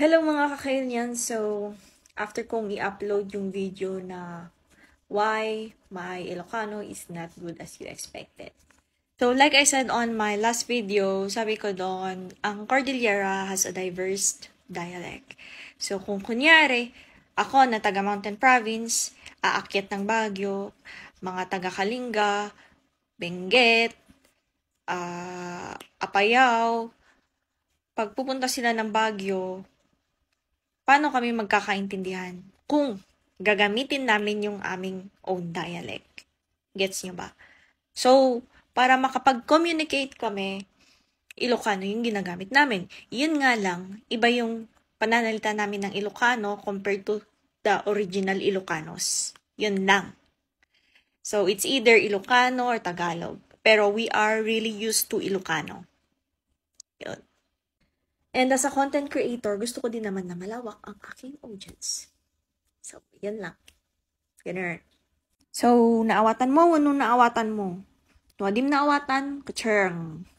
Hello mga kakainyan! So, after kong i-upload yung video na why my Ilocano is not good as you expected. So, like I said on my last video, sabi ko doon, ang Cordillera has a diverse dialect. So, kung kunyari, ako na taga Mountain Province, aakyat ng Baguio, mga taga Kalinga, Benguet, uh, Apayao, pagpupunta sila ng Baguio, paano kami magkakaintindihan kung gagamitin namin yung aming own dialect. Gets nyo ba? So, para makapag-communicate kami, Ilocano yung ginagamit namin. Yun nga lang, iba yung pananalita namin ng Ilocano compared to the original Ilocanos. Yun lang. So, it's either Ilocano or Tagalog. Pero we are really used to Ilocano. Yun. And as a content creator, gusto ko din naman na malawak ang aking audience. So, yan lang. Ganun. So, naawatan mo, anong naawatan mo? Tuwadim naawatan, kachang.